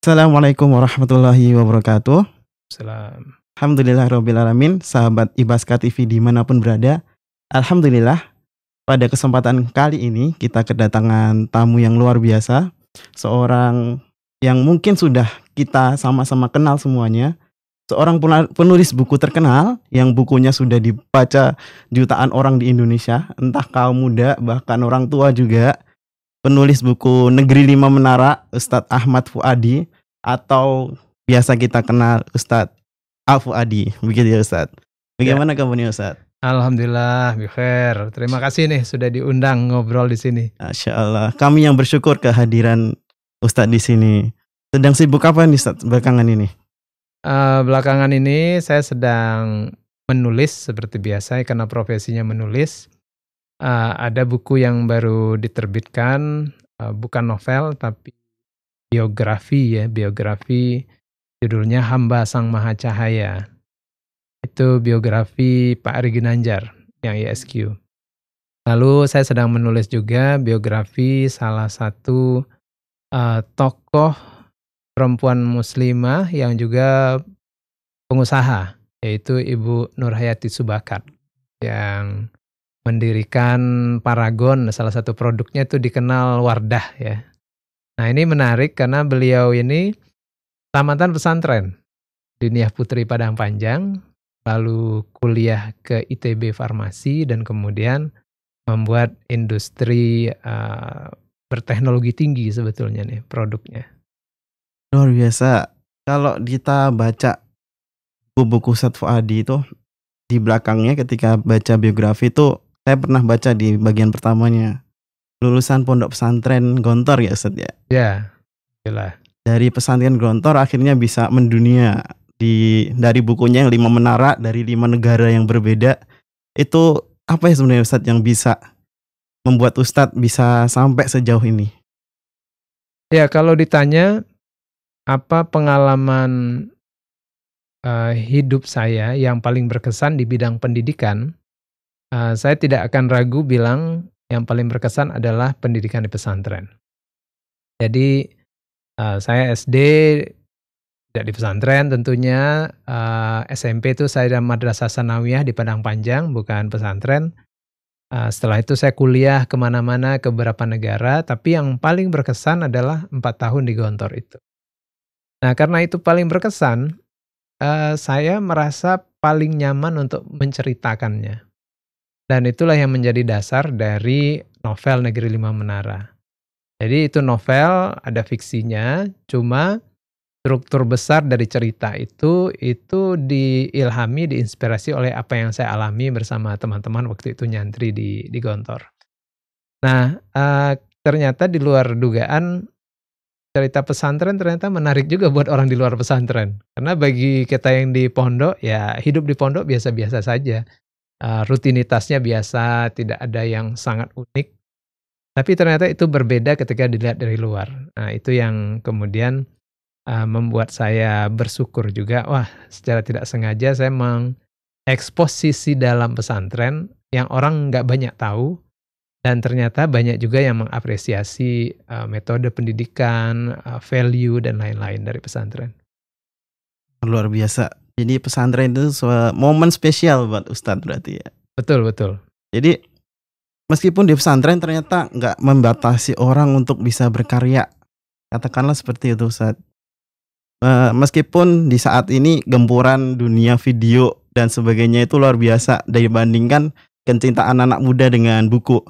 Assalamualaikum warahmatullahi wabarakatuh. Salam. Alhamdulillah Robbil Alamin, sahabat Ibaska TV dimanapun berada. Alhamdulillah, pada kesempatan kali ini kita kedatangan tamu yang luar biasa. Seorang yang mungkin sudah kita sama-sama kenal semuanya. Seorang penulis buku terkenal yang bukunya sudah dibaca jutaan orang di Indonesia. Entah kaum muda, bahkan orang tua juga penulis buku Negeri Lima Menara Ustadz Ahmad Fuadi atau biasa kita kenal Ustadz Afu Adi begitu ya Ustadz bagaimana ya. kabarnya Ustadz Alhamdulillah, Bikher Terima kasih nih sudah diundang ngobrol di sini. Insya Allah. Kami yang bersyukur kehadiran Ustadz di sini. Sedang sibuk apa nih Ustadz belakangan ini? Uh, belakangan ini saya sedang menulis seperti biasa karena profesinya menulis. Uh, ada buku yang baru diterbitkan, uh, bukan novel tapi biografi ya, biografi judulnya Hamba Sang Maha Cahaya. Itu biografi Pak Ari Ginanjar yang ISQ. Lalu saya sedang menulis juga biografi salah satu uh, tokoh perempuan muslimah yang juga pengusaha yaitu Ibu Nurhayati Subakat yang mendirikan Paragon salah satu produknya itu dikenal Wardah ya Nah ini menarik karena beliau ini tamatan pesantren Dunia Putri Padang Panjang, lalu kuliah ke ITB Farmasi dan kemudian membuat industri uh, berteknologi tinggi sebetulnya nih produknya. Luar biasa. Kalau kita baca buku Sat Fuadi itu di belakangnya ketika baca biografi itu saya pernah baca di bagian pertamanya lulusan pondok pesantren Gontor ya Ustaz ya? Ya, Yeah. Dari pesantren Gontor akhirnya bisa mendunia di dari bukunya yang lima menara dari lima negara yang berbeda itu apa ya sebenarnya Ustadz yang bisa membuat Ustadz bisa sampai sejauh ini? Ya kalau ditanya apa pengalaman uh, hidup saya yang paling berkesan di bidang pendidikan, uh, saya tidak akan ragu bilang yang paling berkesan adalah pendidikan di pesantren. Jadi uh, saya SD tidak di pesantren tentunya uh, eh, SMP itu saya di madrasah sanawiyah di Padang Panjang bukan pesantren. Uh, setelah itu saya kuliah kemana-mana ke beberapa negara, tapi yang paling berkesan adalah empat tahun di Gontor itu. Nah karena itu paling berkesan, uh, saya merasa paling nyaman untuk menceritakannya. Dan itulah yang menjadi dasar dari novel Negeri Lima Menara. Jadi itu novel, ada fiksinya, cuma struktur besar dari cerita itu itu diilhami, diinspirasi oleh apa yang saya alami bersama teman-teman waktu itu nyantri di di Gontor. Nah, uh, ternyata di luar dugaan cerita pesantren ternyata menarik juga buat orang di luar pesantren. Karena bagi kita yang di pondok ya hidup di pondok biasa-biasa saja. Eh, rutinitasnya biasa, tidak ada yang sangat unik. Tapi ternyata itu berbeda ketika dilihat dari luar. Nah, itu yang kemudian uh, membuat saya bersyukur juga. Wah, secara tidak sengaja saya mengekspos dalam pesantren yang orang nggak banyak tahu. Dan ternyata banyak juga yang mengapresiasi uh, metode pendidikan, uh, value, dan lain-lain dari pesantren. Luar biasa jadi pesantren itu momen spesial buat Ustadz berarti ya. Betul betul. Jadi meskipun di pesantren ternyata nggak membatasi orang untuk bisa berkarya, katakanlah seperti itu Ustadz. Eh, meskipun di saat ini gempuran dunia video dan sebagainya itu luar biasa dibandingkan kecintaan anak muda dengan buku.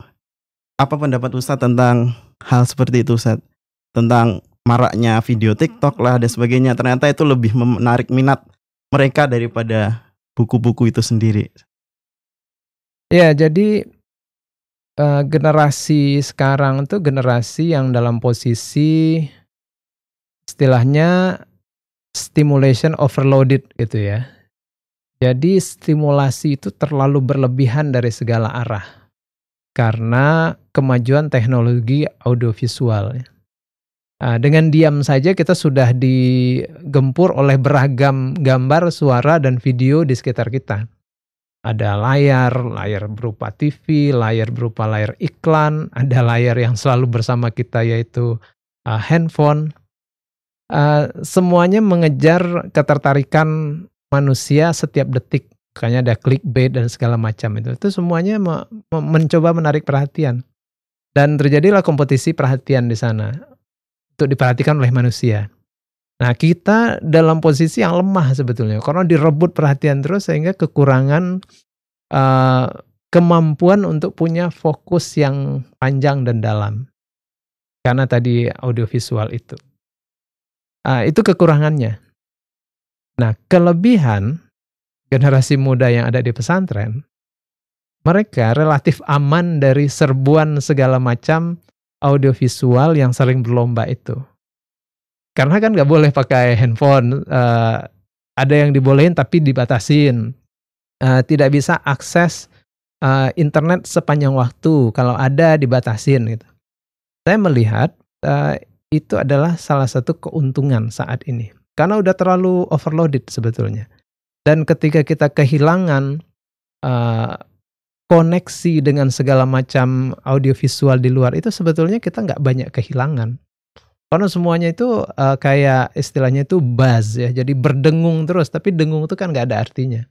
Apa pendapat Ustadz tentang hal seperti itu Ustadz? Tentang maraknya video TikTok lah dan sebagainya ternyata itu lebih menarik minat mereka daripada buku-buku itu sendiri. Ya, jadi uh, generasi sekarang itu generasi yang dalam posisi istilahnya stimulation overloaded gitu ya. Jadi stimulasi itu terlalu berlebihan dari segala arah karena kemajuan teknologi audiovisual. Nah, dengan diam saja kita sudah digempur oleh beragam gambar, suara, dan video di sekitar kita. Ada layar, layar berupa TV, layar berupa layar iklan, ada layar yang selalu bersama kita yaitu uh, handphone. Uh, semuanya mengejar ketertarikan manusia setiap detik. Makanya ada clickbait dan segala macam itu. Itu semuanya mencoba menarik perhatian. Dan terjadilah kompetisi perhatian di sana untuk diperhatikan oleh manusia. Nah, kita dalam posisi yang lemah sebetulnya karena direbut perhatian terus sehingga kekurangan uh, kemampuan untuk punya fokus yang panjang dan dalam. Karena tadi audiovisual itu. Uh, itu kekurangannya. Nah, kelebihan generasi muda yang ada di pesantren mereka relatif aman dari serbuan segala macam audiovisual yang sering berlomba itu. Karena kan nggak boleh pakai handphone, uh, ada yang dibolehin tapi dibatasin. Uh, tidak bisa akses uh, internet sepanjang waktu, kalau ada dibatasin gitu. Saya melihat uh, itu adalah salah satu keuntungan saat ini. Karena udah terlalu overloaded sebetulnya. Dan ketika kita kehilangan uh, koneksi dengan segala macam audiovisual di luar itu sebetulnya kita nggak banyak kehilangan. Karena semuanya itu uh, kayak istilahnya itu buzz ya, jadi berdengung terus. Tapi dengung itu kan nggak ada artinya.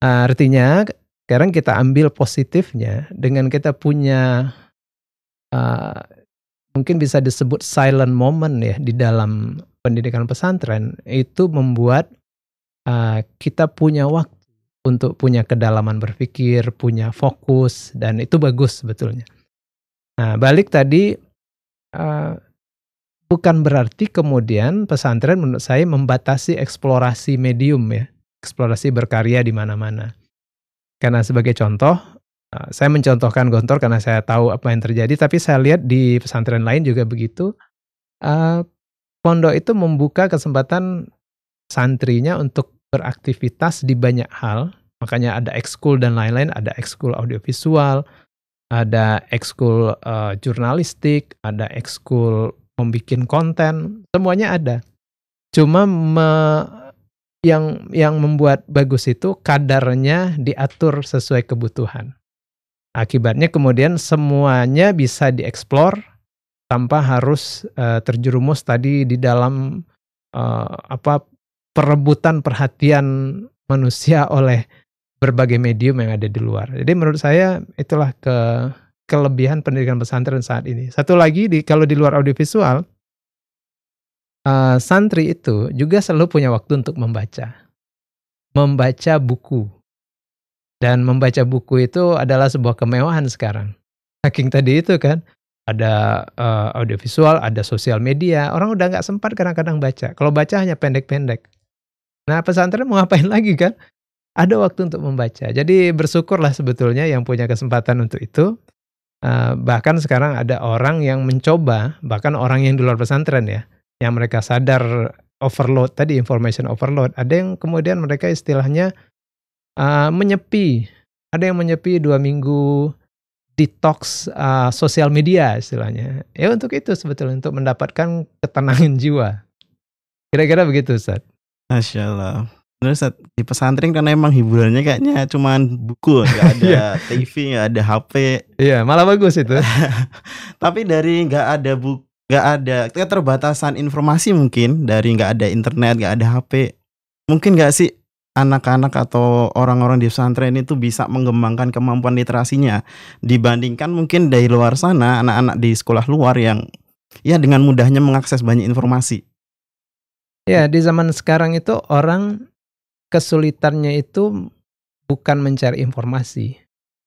artinya sekarang kita ambil positifnya dengan kita punya uh, mungkin bisa disebut silent moment ya di dalam pendidikan pesantren itu membuat uh, kita punya waktu untuk punya kedalaman berpikir, punya fokus, dan itu bagus sebetulnya. Nah, balik tadi, uh, bukan berarti kemudian pesantren menurut saya membatasi eksplorasi medium ya, eksplorasi berkarya di mana-mana. Karena sebagai contoh, uh, saya mencontohkan Gontor karena saya tahu apa yang terjadi, tapi saya lihat di pesantren lain juga begitu. Uh, pondok itu membuka kesempatan santrinya untuk beraktivitas di banyak hal. Makanya ada ekskul dan lain-lain, ada ekskul audiovisual, ada ekskul uh, jurnalistik, ada ekskul membuat konten, semuanya ada. Cuma me, yang yang membuat bagus itu kadarnya diatur sesuai kebutuhan. Akibatnya kemudian semuanya bisa dieksplor tanpa harus uh, terjerumus tadi di dalam uh, apa perebutan perhatian manusia oleh berbagai medium yang ada di luar. Jadi menurut saya itulah ke kelebihan pendidikan pesantren saat ini. Satu lagi di kalau di luar audiovisual uh, santri itu juga selalu punya waktu untuk membaca. Membaca buku. Dan membaca buku itu adalah sebuah kemewahan sekarang. Saking tadi itu kan ada uh, audiovisual, ada sosial media. Orang udah nggak sempat kadang-kadang baca. Kalau baca hanya pendek-pendek. Nah, pesantren mau ngapain lagi kan? Ada waktu untuk membaca. Jadi bersyukurlah sebetulnya yang punya kesempatan untuk itu. Uh, bahkan sekarang ada orang yang mencoba, bahkan orang yang di luar pesantren ya, yang mereka sadar overload tadi information overload. Ada yang kemudian mereka istilahnya uh, menyepi, ada yang menyepi dua minggu detox uh, sosial media istilahnya. Ya untuk itu sebetulnya untuk mendapatkan ketenangan jiwa. Kira-kira begitu Ustaz. Masya Allah. Terus di pesantren karena emang hiburannya kayaknya cuman buku, nggak ada iya. TV, nggak ada HP. Iya, malah bagus itu. Tapi dari nggak ada buku, nggak ada keterbatasan informasi mungkin dari nggak ada internet, nggak ada HP. Mungkin nggak sih anak-anak atau orang-orang di pesantren itu bisa mengembangkan kemampuan literasinya dibandingkan mungkin dari luar sana anak-anak di sekolah luar yang ya dengan mudahnya mengakses banyak informasi. Ya, hmm. di zaman sekarang itu orang kesulitannya itu bukan mencari informasi,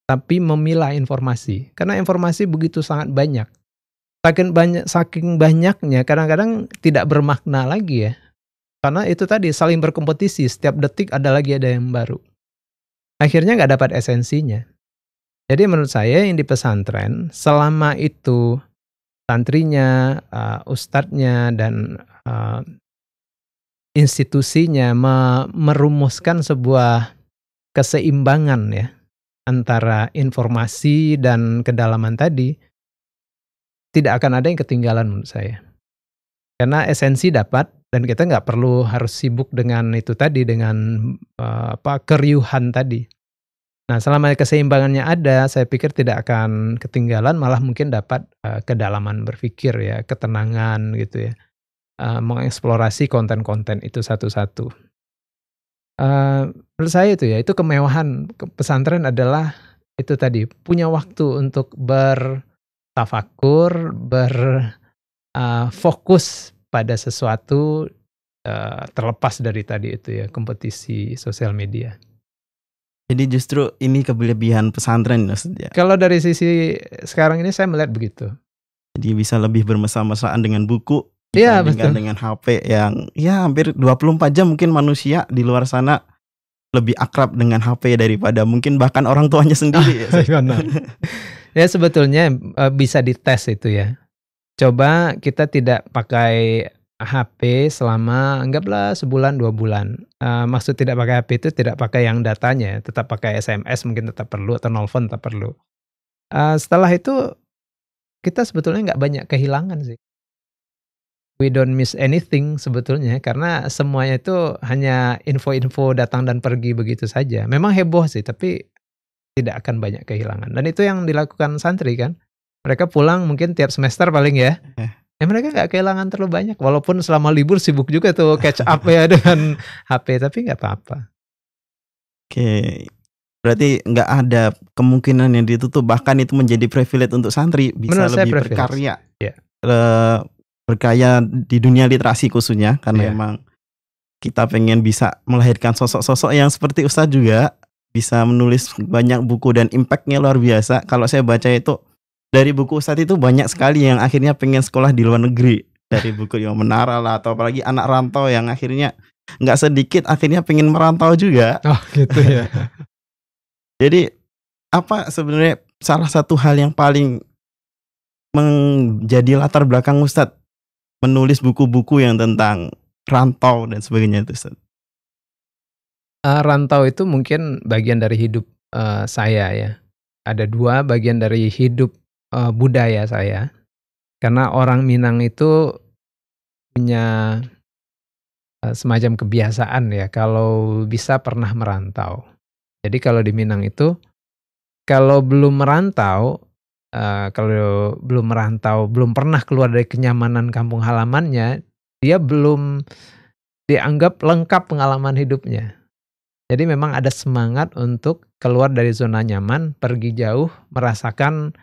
tapi memilah informasi. Karena informasi begitu sangat banyak. Saking banyak saking banyaknya kadang-kadang tidak bermakna lagi ya. Karena itu tadi saling berkompetisi, setiap detik ada lagi ada yang baru. Akhirnya nggak dapat esensinya. Jadi menurut saya yang di pesantren selama itu santrinya, uh, ustadznya dan uh, institusinya merumuskan sebuah keseimbangan ya antara informasi dan kedalaman tadi tidak akan ada yang ketinggalan menurut saya. Karena esensi dapat dan kita nggak perlu harus sibuk dengan itu tadi dengan uh, apa keriuhan tadi. Nah, selama keseimbangannya ada, saya pikir tidak akan ketinggalan, malah mungkin dapat uh, kedalaman berpikir ya, ketenangan gitu ya. Eh, mengeksplorasi konten-konten itu satu-satu. Uh, menurut saya itu ya, itu kemewahan pesantren adalah itu tadi punya waktu untuk bertafakur, berfokus eh, uh, pada sesuatu uh, terlepas dari tadi itu ya kompetisi sosial media. Jadi justru ini kelebihan pesantren maksudnya. Kalau dari sisi sekarang ini saya melihat begitu. Jadi bisa lebih bermesra-mesraan dengan buku Iya betul. dengan HP yang ya hampir 24 jam mungkin manusia di luar sana lebih akrab dengan HP daripada mungkin bahkan orang tuanya sendiri. ya, ya sebetulnya eh, bisa dites itu ya. Coba kita tidak pakai HP selama anggaplah sebulan dua bulan. Uh, maksud tidak pakai HP itu tidak pakai yang datanya, tetap pakai SMS mungkin tetap perlu atau nelfon tetap perlu. Uh, setelah itu kita sebetulnya nggak banyak kehilangan sih we don't miss anything sebetulnya karena semuanya itu hanya info-info datang dan pergi begitu saja. Memang heboh sih, tapi tidak akan banyak kehilangan. Dan itu yang dilakukan santri kan. Mereka pulang mungkin tiap semester paling ya. Ya mereka nggak kehilangan terlalu banyak. Walaupun selama libur sibuk juga tuh catch up ya dengan HP, tapi nggak apa-apa. Oke, berarti nggak ada kemungkinan yang ditutup. Bahkan itu menjadi privilege untuk santri bisa Menurut lebih berkarya. Yeah. Iya. Uh, berkaya di dunia literasi khususnya karena yeah. memang kita pengen bisa melahirkan sosok-sosok yang seperti Ustadz juga bisa menulis banyak buku dan impactnya luar biasa. Kalau saya baca itu dari buku Ustadz itu banyak sekali yang akhirnya pengen sekolah di luar negeri dari buku yang menara lah atau apalagi anak rantau yang akhirnya nggak sedikit akhirnya pengen merantau juga. Oh gitu ya. Jadi apa sebenarnya salah satu hal yang paling menjadi latar belakang Ustadz menulis buku-buku yang tentang rantau dan sebagainya itu Ustaz? Uh, rantau itu mungkin bagian dari hidup uh, saya ya. Ada dua bagian dari hidup uh, budaya saya. Karena orang Minang itu punya uh, semacam kebiasaan ya kalau bisa pernah merantau. Jadi kalau di Minang itu kalau belum merantau uh, kalau belum merantau, belum pernah keluar dari kenyamanan kampung halamannya, dia belum dianggap lengkap pengalaman hidupnya. Jadi memang ada semangat untuk keluar dari zona nyaman, pergi jauh, merasakan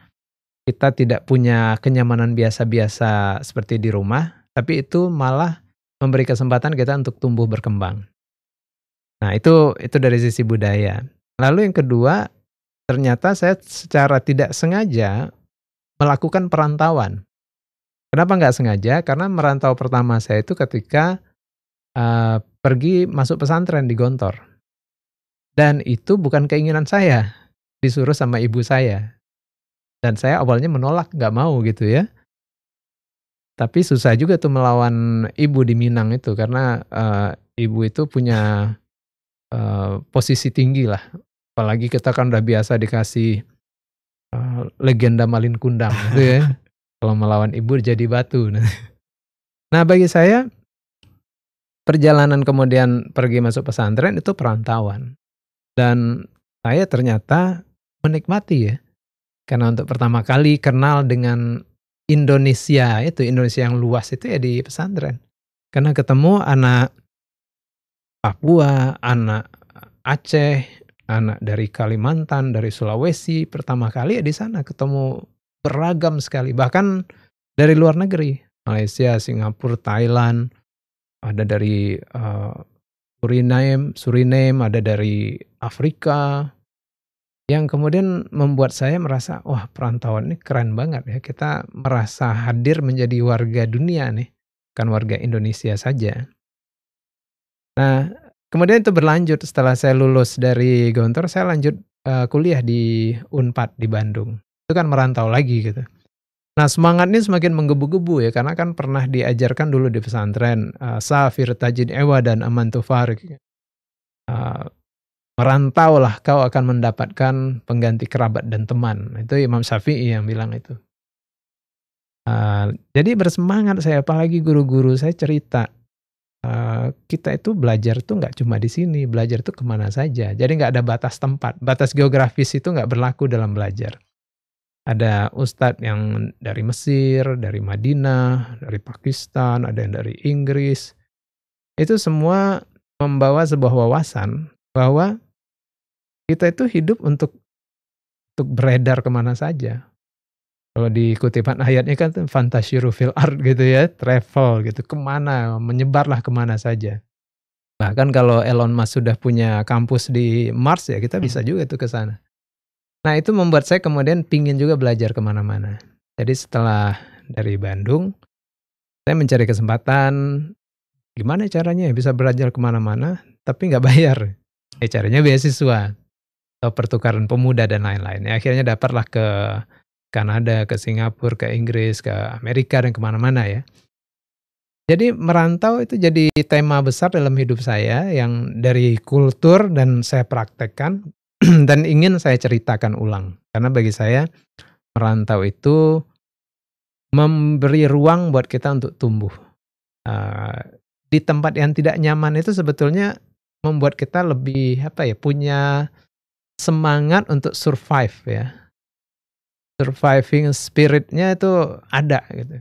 kita tidak punya kenyamanan biasa-biasa seperti di rumah, tapi itu malah memberi kesempatan kita untuk tumbuh berkembang. Nah, itu itu dari sisi budaya. Lalu yang kedua, ternyata saya secara tidak sengaja melakukan perantauan. Kenapa nggak sengaja? Karena merantau pertama saya itu ketika uh, pergi masuk pesantren di Gontor. Dan itu bukan keinginan saya, disuruh sama ibu saya. Dan saya awalnya menolak, nggak mau gitu ya. Tapi susah juga tuh melawan ibu di Minang itu, karena uh, ibu itu punya uh, posisi tinggi lah apalagi kita kan udah biasa dikasih uh, legenda Malin Kundang gitu ya kalau melawan ibu jadi batu nah bagi saya perjalanan kemudian pergi masuk pesantren itu perantauan dan saya ternyata menikmati ya karena untuk pertama kali kenal dengan Indonesia itu Indonesia yang luas itu ya di pesantren karena ketemu anak Papua anak Aceh anak dari Kalimantan, dari Sulawesi pertama kali ya di sana ketemu beragam sekali bahkan dari luar negeri Malaysia, Singapura, Thailand ada dari uh, Suriname, Suriname ada dari Afrika yang kemudian membuat saya merasa wah perantauan ini keren banget ya kita merasa hadir menjadi warga dunia nih kan warga Indonesia saja. Nah Kemudian itu berlanjut setelah saya lulus dari Gontor, saya lanjut uh, kuliah di Unpad di Bandung. Itu kan merantau lagi gitu. Nah semangatnya semakin menggebu-gebu ya karena kan pernah diajarkan dulu di pesantren uh, Safir Tajin Ewa dan Aman Tufarik. Eh, merantau lah kau akan mendapatkan pengganti kerabat dan teman. Itu Imam Syafi'i yang bilang itu. Uh, jadi bersemangat saya apalagi guru-guru saya cerita Uh, kita itu belajar tuh nggak cuma di sini, belajar tuh kemana saja. Jadi nggak ada batas tempat, batas geografis itu nggak berlaku dalam belajar. Ada ustadz yang dari Mesir, dari Madinah, dari Pakistan, ada yang dari Inggris. Itu semua membawa sebuah wawasan bahwa kita itu hidup untuk untuk beredar kemana saja, kalau di kutipan ayatnya kan fantasiru fil art gitu ya, travel gitu, kemana, menyebarlah kemana saja. Bahkan kalau Elon Musk sudah punya kampus di Mars ya, kita bisa hmm. juga tuh ke sana. Nah itu membuat saya kemudian pingin juga belajar kemana-mana. Jadi setelah dari Bandung, saya mencari kesempatan, gimana caranya ya bisa belajar kemana-mana, tapi nggak bayar. Eh ya, caranya beasiswa, atau pertukaran pemuda dan lain-lain. Ya, akhirnya dapatlah ke Kanada, ke Singapura, ke Inggris, ke Amerika, dan kemana-mana ya. Jadi merantau itu jadi tema besar dalam hidup saya yang dari kultur dan saya praktekkan dan ingin saya ceritakan ulang. Karena bagi saya merantau itu memberi ruang buat kita untuk tumbuh. Ah, di tempat yang tidak nyaman itu sebetulnya membuat kita lebih apa ya punya semangat untuk survive ya surviving spiritnya itu ada gitu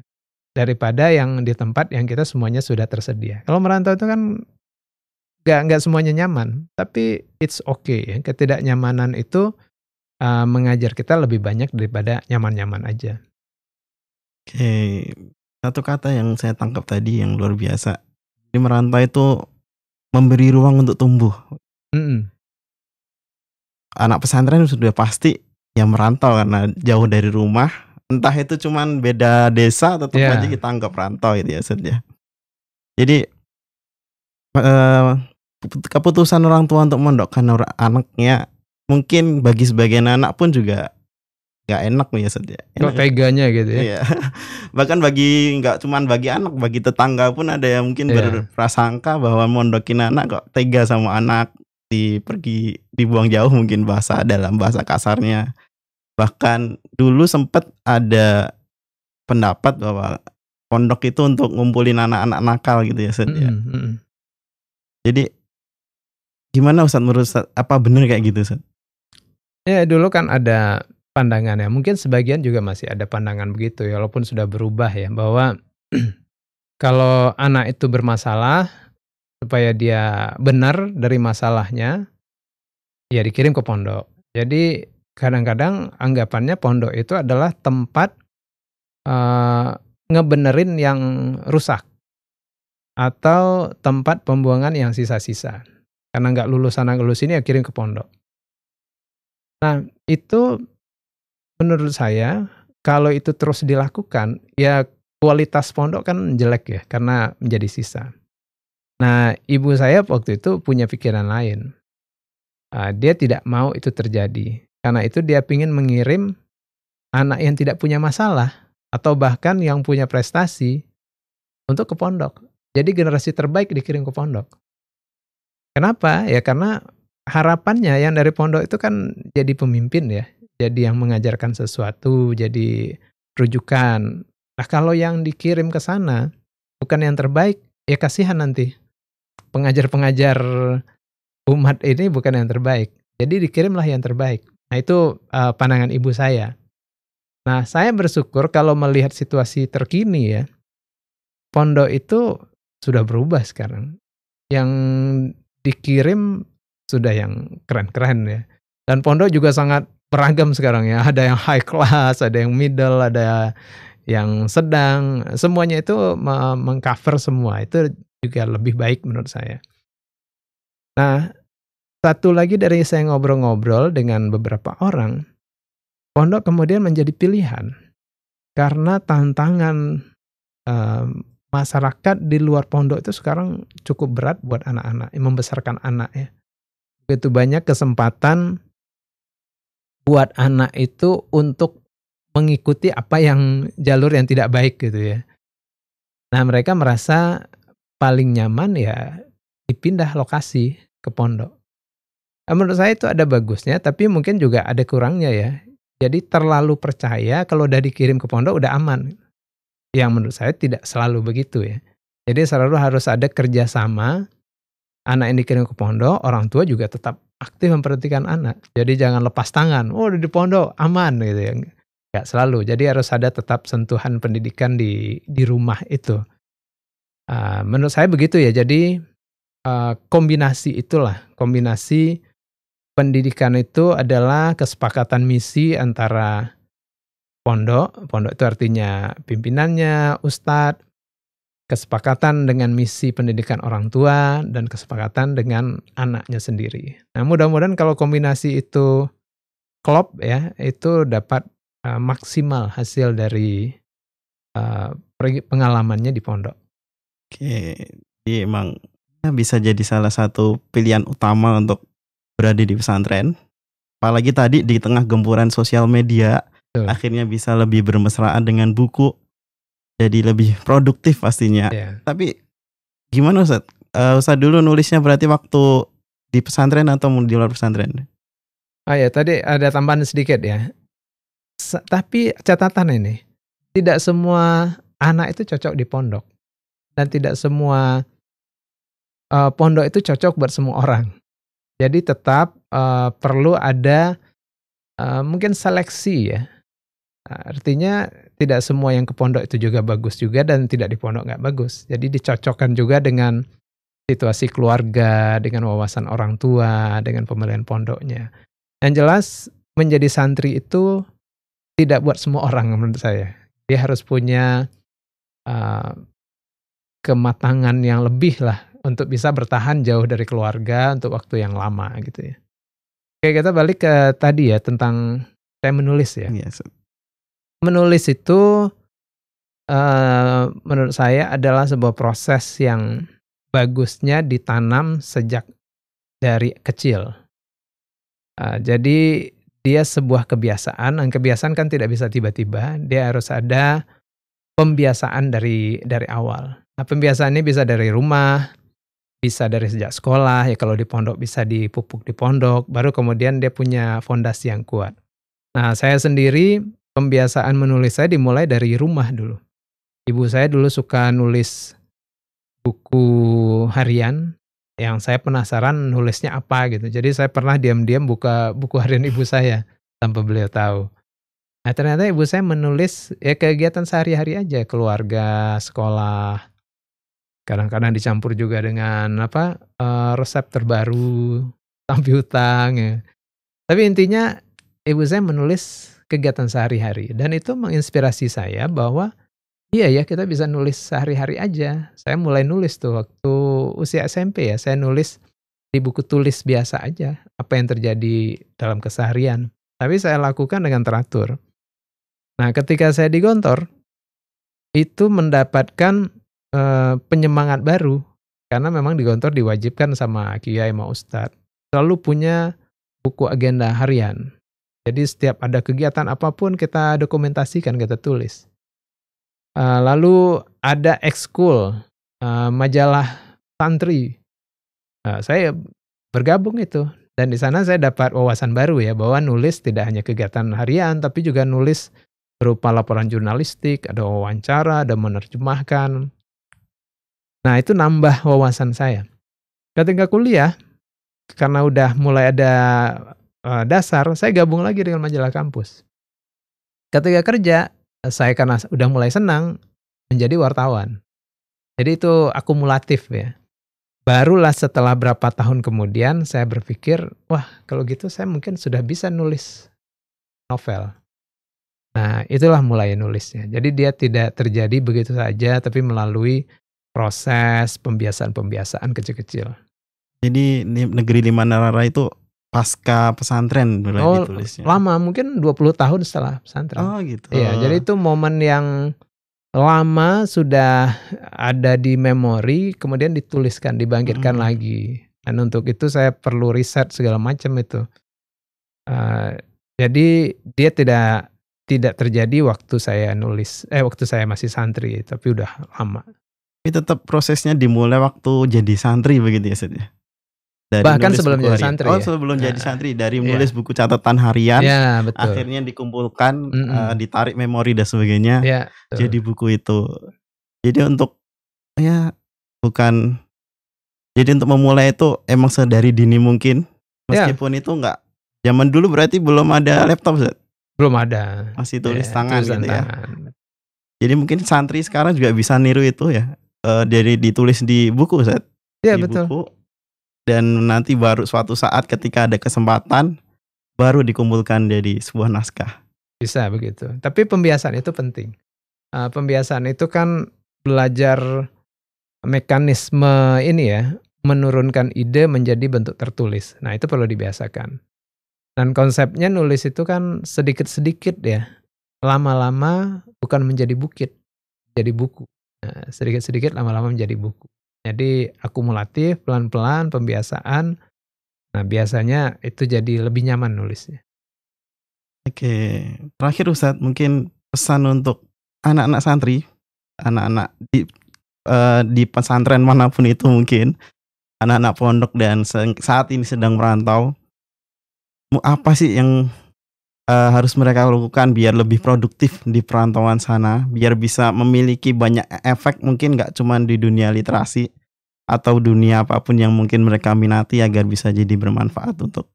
daripada yang di tempat yang kita semuanya sudah tersedia. Kalau merantau itu kan nggak nggak semuanya nyaman, tapi it's okay. Ya. Ketidaknyamanan itu uh, mengajar kita lebih banyak daripada nyaman-nyaman aja. Oke, okay. satu kata yang saya tangkap tadi yang luar biasa. Di merantau itu memberi ruang untuk tumbuh. Mm -mm. Anak pesantren sudah pasti yang merantau karena jauh dari rumah entah itu cuman beda desa tetap yeah. aja kita anggap rantau gitu ya Seth, ya jadi eh, keputusan orang tua untuk mondokkan anaknya mungkin bagi sebagian anak pun juga nggak enak nih ya Seth, ya, ya. teganya gitu ya iya. bahkan bagi nggak cuman bagi anak bagi tetangga pun ada yang mungkin yeah. berprasangka bahwa mondokin anak kok tega sama anak di pergi dibuang jauh mungkin bahasa dalam bahasa kasarnya bahkan dulu sempat ada pendapat bahwa pondok itu untuk ngumpulin anak-anak nakal gitu ya Ustaz ya. mm -hmm. Jadi gimana Ustaz menurut Ustaz apa benar kayak gitu Ustaz? Ya dulu kan ada pandangan ya. Mungkin sebagian juga masih ada pandangan begitu ya walaupun sudah berubah ya bahwa kalau anak itu bermasalah supaya dia benar dari masalahnya ya dikirim ke pondok. Jadi kadang-kadang anggapannya pondok itu adalah tempat uh, ngebenerin yang rusak atau tempat pembuangan yang sisa-sisa karena nggak lulus sana lulus ini ya kirim ke pondok. Nah itu menurut saya kalau itu terus dilakukan ya kualitas pondok kan jelek ya karena menjadi sisa. Nah ibu saya waktu itu punya pikiran lain. Ah, dia tidak mau itu terjadi. Karena itu dia ingin mengirim anak yang tidak punya masalah atau bahkan yang punya prestasi untuk ke pondok. Jadi generasi terbaik dikirim ke pondok. Kenapa? Ya karena harapannya yang dari pondok itu kan jadi pemimpin ya. Jadi yang mengajarkan sesuatu, jadi rujukan. Nah kalau yang dikirim ke sana bukan yang terbaik, ya kasihan nanti. Pengajar-pengajar umat ini bukan yang terbaik. Jadi dikirimlah yang terbaik. Nah itu uh, pandangan ibu saya. Nah saya bersyukur kalau melihat situasi terkini ya, pondok itu sudah berubah sekarang. Yang dikirim sudah yang keren-keren ya. Dan pondok juga sangat beragam sekarang ya. Ada yang high class, ada yang middle, ada yang sedang. Semuanya itu mengcover semua. Itu juga lebih baik menurut saya. Nah, satu lagi dari saya ngobrol-ngobrol dengan beberapa orang, pondok kemudian menjadi pilihan karena tantangan masyarakat di luar pondok itu sekarang cukup berat buat anak-anak, membesarkan anak ya. Begitu banyak kesempatan buat anak itu untuk mengikuti apa yang jalur yang tidak baik gitu ya. Nah mereka merasa paling nyaman ya dipindah lokasi ke pondok Eh, menurut saya itu ada bagusnya tapi mungkin juga ada kurangnya ya jadi terlalu percaya kalau udah dikirim ke pondok udah aman yang menurut saya tidak selalu begitu ya jadi selalu harus ada kerjasama anak yang dikirim ke pondok orang tua juga tetap aktif memperhatikan anak jadi jangan lepas tangan oh udah di pondok aman gitu ya nggak selalu jadi harus ada tetap sentuhan pendidikan di di rumah itu uh, menurut saya begitu ya jadi uh, kombinasi itulah kombinasi pendidikan itu adalah kesepakatan misi antara pondok, pondok itu artinya pimpinannya, ustad, kesepakatan dengan misi pendidikan orang tua, dan kesepakatan dengan anaknya sendiri. Nah mudah-mudahan kalau kombinasi itu klop ya, itu dapat uh, maksimal hasil dari uh, pengalamannya di pondok. Oke, jadi emang bisa jadi salah satu pilihan utama untuk berada di pesantren. Apalagi tadi di tengah gempuran sosial media, Betul. akhirnya bisa lebih bermesraan dengan buku, jadi lebih produktif pastinya. Yeah. Tapi gimana Ustaz? Uh, Ustaz dulu nulisnya berarti waktu di pesantren atau di luar pesantren? Ah ya, tadi ada tambahan sedikit ya. Sa tapi catatan ini, tidak semua anak itu cocok di pondok dan tidak semua uh, pondok itu cocok buat semua orang. Jadi tetap uh, perlu ada uh, mungkin seleksi ya. Artinya tidak semua yang ke pondok itu juga bagus juga dan tidak di pondok nggak bagus. Jadi dicocokkan juga dengan situasi keluarga, dengan wawasan orang tua, dengan pemilihan pondoknya. Yang jelas menjadi santri itu tidak buat semua orang menurut saya. Dia harus punya uh, kematangan yang lebih lah untuk bisa bertahan jauh dari keluarga untuk waktu yang lama gitu ya. Oke, kita balik ke tadi ya tentang saya menulis ya. Yes. Iya, menulis itu uh, menurut saya adalah sebuah proses yang bagusnya ditanam sejak dari kecil. Uh, jadi dia sebuah kebiasaan, dan kebiasaan kan tidak bisa tiba-tiba, dia harus ada pembiasaan dari dari awal. Nah, pembiasaan ini bisa dari rumah, bisa dari sejak sekolah ya kalau di pondok bisa dipupuk di pondok baru kemudian dia punya fondasi yang kuat nah saya sendiri pembiasaan menulis saya dimulai dari rumah dulu ibu saya dulu suka nulis buku harian yang saya penasaran nulisnya apa gitu jadi saya pernah diam-diam buka buku harian ibu saya tanpa beliau tahu nah ternyata ibu saya menulis ya kegiatan sehari-hari aja keluarga sekolah kadang-kadang dicampur juga dengan apa uh, resep terbaru tampil utang ya. tapi intinya ibu saya menulis kegiatan sehari-hari dan itu menginspirasi saya bahwa iya ya kita bisa nulis sehari-hari aja saya mulai nulis tuh waktu usia SMP ya saya nulis di buku tulis biasa aja apa yang terjadi dalam keseharian tapi saya lakukan dengan teratur nah ketika saya di Gontor itu mendapatkan Eh, penyemangat baru karena memang di kantor diwajibkan sama kiai ma ustad selalu punya buku agenda harian. Jadi setiap ada kegiatan apapun kita dokumentasikan, kita tulis. Uh, lalu ada ekskul, uh, majalah santri. Uh, saya bergabung itu dan di sana saya dapat wawasan baru ya bahwa nulis tidak hanya kegiatan harian tapi juga nulis berupa laporan jurnalistik, ada wawancara, ada menerjemahkan, Nah, itu nambah wawasan saya. Ketika kuliah, karena udah mulai ada eh, dasar, saya gabung lagi dengan majalah kampus. Ketika kerja, saya karena udah mulai senang menjadi wartawan. Jadi itu akumulatif ya. Barulah setelah berapa tahun kemudian saya berpikir, wah kalau gitu saya mungkin sudah bisa nulis novel. Nah, itulah mulai nulisnya. Jadi dia tidak terjadi begitu saja, tapi melalui proses pembiasaan-pembiasaan kecil-kecil. Jadi negeri lima narara itu pasca pesantren berarti oh, tulisnya. Lama, mungkin 20 tahun setelah pesantren. Oh, gitu. Ya jadi itu momen yang lama sudah ada di memori kemudian dituliskan, dibangkitkan hmm. lagi. Dan untuk itu saya perlu riset segala macam itu. Uh, jadi dia tidak tidak terjadi waktu saya nulis eh waktu saya masih santri, tapi udah lama. Tapi tetap prosesnya dimulai waktu jadi santri begitu ya Seth ya? Dari Bahkan sebelum jadi santri. Oh, ya. sebelum nah. jadi santri dari menulis iya. yeah. buku catatan harian, yeah, betul. akhirnya dikumpulkan, mm -mm. Uh, ditarik memori dan sebagainya. Yeah, iya, jadi buku itu. Jadi untuk ya bukan jadi untuk memulai itu emang sedari dini mungkin. Iya. Meskipun yeah. itu enggak zaman dulu berarti belum ada laptop, Zat. Belum ada. Masih tulis yeah, tangan gitu ya. tangan. ya. Jadi mungkin santri sekarang juga bisa niru itu ya uh, dari ditulis di buku set ya, di betul. buku dan nanti baru suatu saat ketika ada kesempatan baru dikumpulkan jadi sebuah naskah bisa begitu tapi pembiasan itu penting uh, eh, pembiasaan itu kan belajar mekanisme ini ya menurunkan ide menjadi bentuk tertulis nah itu perlu dibiasakan dan konsepnya nulis itu kan sedikit-sedikit ya lama-lama bukan menjadi bukit jadi buku Eh, sedikit-sedikit lama-lama menjadi buku. Jadi akumulatif, pelan-pelan, pembiasaan. Nah biasanya itu jadi lebih nyaman nulisnya. Oke, terakhir Ustadz mungkin pesan untuk anak-anak santri, anak-anak di uh, di pesantren manapun itu mungkin, anak-anak pondok dan saat ini sedang merantau, apa sih yang uh, harus mereka lakukan biar lebih produktif di perantauan sana, biar bisa memiliki banyak efek mungkin nggak cuma di dunia literasi atau dunia apapun yang mungkin mereka minati agar bisa jadi bermanfaat untuk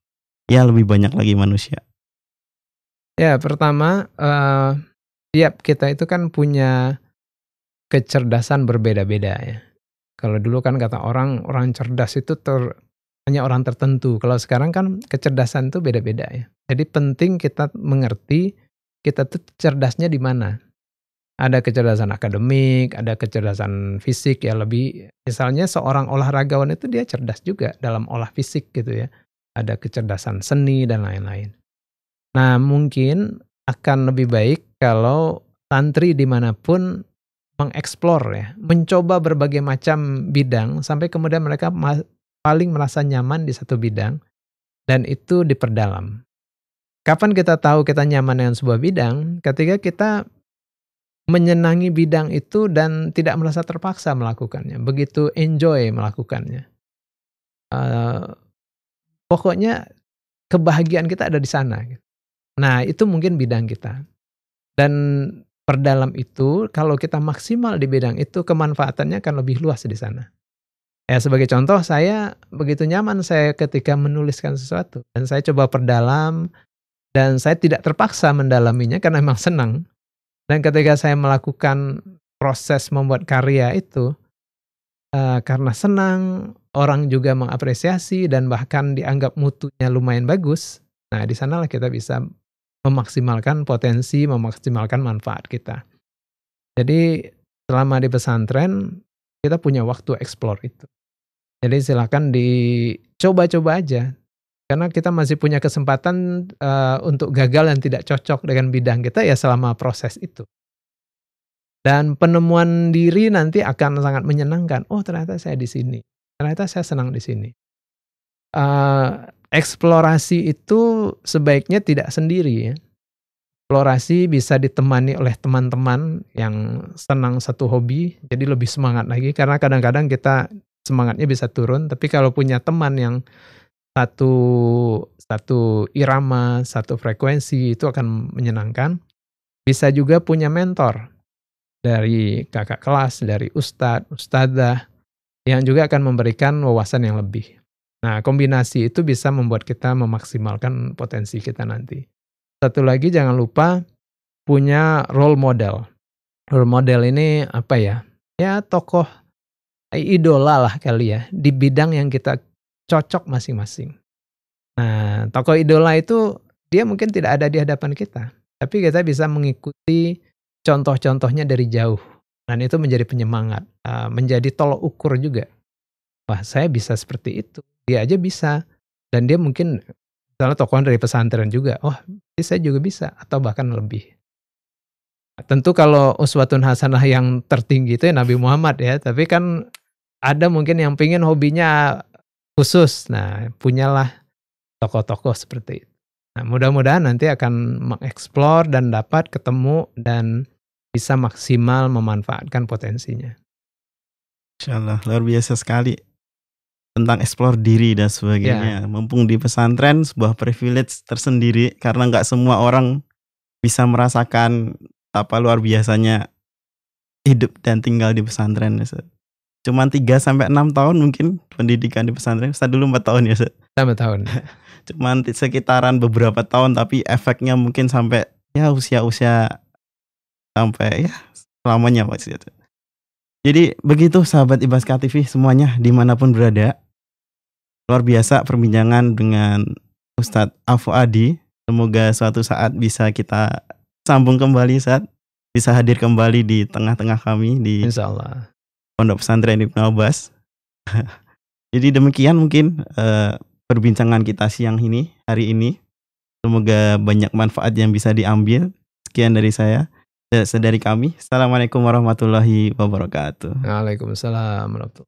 ya lebih banyak lagi manusia. Ya pertama, uh, ya kita itu kan punya kecerdasan berbeda-beda ya. Kalau dulu kan kata orang orang cerdas itu ter hanya orang tertentu. Kalau sekarang kan kecerdasan itu beda-beda ya. Jadi penting kita mengerti kita tuh cerdasnya di mana. Ada kecerdasan akademik, ada kecerdasan fisik ya lebih misalnya seorang olahragawan itu dia cerdas juga dalam olah fisik gitu ya. Ada kecerdasan seni dan lain-lain. Nah mungkin akan lebih baik kalau santri dimanapun mengeksplor ya, mencoba berbagai macam bidang sampai kemudian mereka paling merasa nyaman di satu bidang dan itu diperdalam. Kapan kita tahu kita nyaman dengan sebuah bidang? Ketika kita menyenangi bidang itu dan tidak merasa terpaksa melakukannya, begitu enjoy melakukannya. Uh, pokoknya kebahagiaan kita ada di sana. Nah, itu mungkin bidang kita. Dan perdalam itu, kalau kita maksimal di bidang itu, kemanfaatannya akan lebih luas di sana. Ya sebagai contoh saya begitu nyaman saya ketika menuliskan sesuatu dan saya coba perdalam dan saya tidak terpaksa mendalaminya karena memang senang. Dan ketika saya melakukan proses membuat karya itu uh, karena senang, orang juga mengapresiasi dan bahkan dianggap mutunya lumayan bagus. Nah, di sanalah kita bisa memaksimalkan potensi, memaksimalkan manfaat kita. Jadi selama di pesantren kita punya waktu explore itu. Jadi silahkan dicoba-coba aja. Karena kita masih punya kesempatan uh, untuk gagal dan tidak cocok dengan bidang kita ya selama proses itu. Dan penemuan diri nanti akan sangat menyenangkan. Oh ternyata saya di sini. Ternyata saya senang di sini. Uh, eksplorasi itu sebaiknya tidak sendiri ya eksplorasi bisa ditemani oleh teman-teman yang senang satu hobi jadi lebih semangat lagi karena kadang-kadang kita semangatnya bisa turun tapi kalau punya teman yang satu satu irama satu frekuensi itu akan menyenangkan bisa juga punya mentor dari kakak kelas dari ustadz ustadzah yang juga akan memberikan wawasan yang lebih nah kombinasi itu bisa membuat kita memaksimalkan potensi kita nanti satu lagi jangan lupa punya role model. Role model ini apa ya? Ya tokoh eh, idola lah kali ya di bidang yang kita cocok masing-masing. Nah, tokoh idola itu dia mungkin tidak ada di hadapan kita, tapi kita bisa mengikuti contoh-contohnya dari jauh. Dan itu menjadi penyemangat, eh, menjadi tolok ukur juga. Wah, saya bisa seperti itu. Dia aja bisa. Dan dia mungkin Misalnya tokoh dari pesantren juga, oh, saya juga bisa atau bahkan lebih. Tentu kalau uswatun hasanah yang tertinggi itu ya Nabi Muhammad ya, tapi kan ada mungkin yang pingin hobinya khusus. Nah, punyalah tokoh-tokoh seperti itu. Nah, mudah-mudahan nanti akan mengeksplor dan dapat ketemu dan bisa maksimal memanfaatkan potensinya. Insya Allah, luar biasa sekali tentang explore diri dan sebagainya. Yeah. Mumpung di pesantren sebuah privilege tersendiri karena nggak semua orang bisa merasakan apa luar biasanya hidup dan tinggal di pesantren. Ya, Cuman 3 sampai 6 tahun mungkin pendidikan di pesantren. Saya dulu 4 tahun ya, Set. 4 tahun. Cuman sekitaran beberapa tahun tapi efeknya mungkin sampai ya usia-usia sampai ya selamanya Pak Jadi begitu sahabat Ibas TV semuanya dimanapun berada luar biasa perbincangan dengan Ustadz Afu Adi. Semoga suatu saat bisa kita sambung kembali saat bisa hadir kembali di tengah-tengah kami di Pondok Pesantren Ibnu Abbas. Jadi demikian mungkin uh, perbincangan kita siang ini hari ini. Semoga banyak manfaat yang bisa diambil. Sekian dari saya Sedari kami. Assalamualaikum warahmatullahi wabarakatuh. Waalaikumsalam warahmatullahi wabarakatuh.